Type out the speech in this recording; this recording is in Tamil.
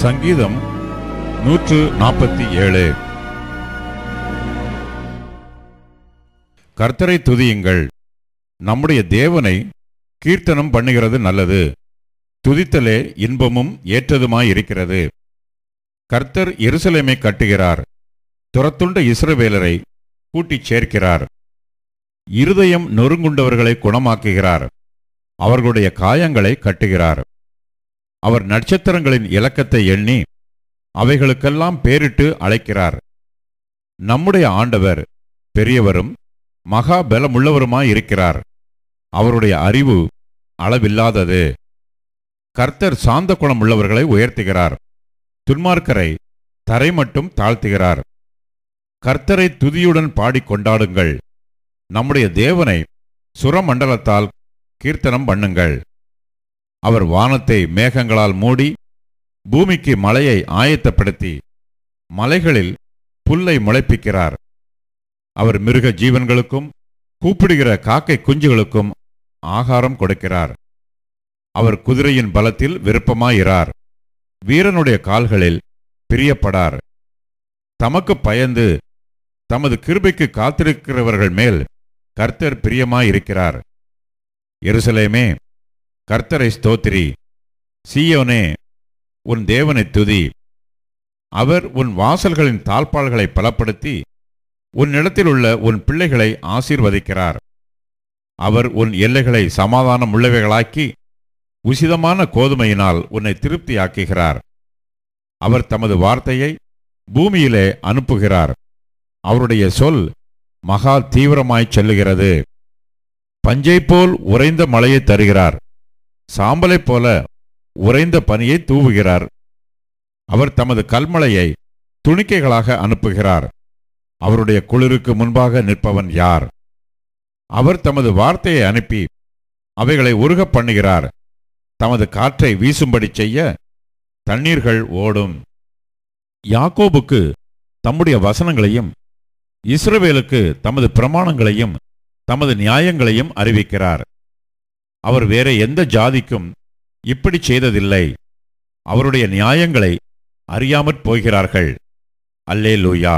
சங்கீதம் நூற்று நாற்பத்தி ஏழு கர்த்தரை துதியுங்கள் நம்முடைய தேவனை கீர்த்தனம் பண்ணுகிறது நல்லது துதித்தலே இன்பமும் ஏற்றதுமாய் இருக்கிறது கர்த்தர் எருசலேமை கட்டுகிறார் துரத்துண்ட இஸ்ரவேலரை கூட்டிச் சேர்க்கிறார் இருதயம் நொறுங்குண்டவர்களை குணமாக்குகிறார் அவர்களுடைய காயங்களை கட்டுகிறார் அவர் நட்சத்திரங்களின் இலக்கத்தை எண்ணி அவைகளுக்கெல்லாம் பேரிட்டு அழைக்கிறார் நம்முடைய ஆண்டவர் பெரியவரும் மகாபலமுள்ளவருமாய் இருக்கிறார் அவருடைய அறிவு அளவில்லாதது கர்த்தர் சாந்த குணம் உள்ளவர்களை உயர்த்துகிறார் துன்மார்க்கரை தரை மட்டும் தாழ்த்துகிறார் கர்த்தரை துதியுடன் பாடி கொண்டாடுங்கள் நம்முடைய தேவனை சுரமண்டலத்தால் கீர்த்தனம் பண்ணுங்கள் அவர் வானத்தை மேகங்களால் மூடி பூமிக்கு மலையை ஆயத்தப்படுத்தி மலைகளில் புல்லை முளைப்பிக்கிறார் அவர் மிருக ஜீவன்களுக்கும் கூப்பிடுகிற காக்கை குஞ்சுகளுக்கும் ஆகாரம் கொடுக்கிறார் அவர் குதிரையின் பலத்தில் விருப்பமாயிறார் வீரனுடைய கால்களில் பிரியப்படார் தமக்கு பயந்து தமது கிருபைக்கு காத்திருக்கிறவர்கள் மேல் கர்த்தர் பிரியமாயிருக்கிறார் எருசலேமே கர்த்தரை ஸ்தோத்திரி சீயோனே உன் தேவனை துதி அவர் உன் வாசல்களின் தாழ்பாள்களை பலப்படுத்தி உன்னிடத்தில் உள்ள உன் பிள்ளைகளை ஆசீர்வதிக்கிறார் அவர் உன் எல்லைகளை சமாதானம் உள்ளவைகளாக்கி உசிதமான கோதுமையினால் உன்னை திருப்தியாக்குகிறார் அவர் தமது வார்த்தையை பூமியிலே அனுப்புகிறார் அவருடைய சொல் மகா தீவிரமாய் செல்லுகிறது பஞ்சை போல் உறைந்த மழையை தருகிறார் சாம்பலைப் போல உறைந்த பனியை தூவுகிறார் அவர் தமது கல்மலையை துணிக்கைகளாக அனுப்புகிறார் அவருடைய குளிருக்கு முன்பாக நிற்பவன் யார் அவர் தமது வார்த்தையை அனுப்பி அவைகளை உருகப் பண்ணுகிறார் தமது காற்றை வீசும்படி செய்ய தண்ணீர்கள் ஓடும் யாக்கோபுக்கு தம்முடைய வசனங்களையும் இஸ்ரவேலுக்கு தமது பிரமாணங்களையும் தமது நியாயங்களையும் அறிவிக்கிறார் அவர் வேற எந்த ஜாதிக்கும் இப்படி செய்ததில்லை அவருடைய நியாயங்களை அறியாமற் போகிறார்கள் அல்லே லூயா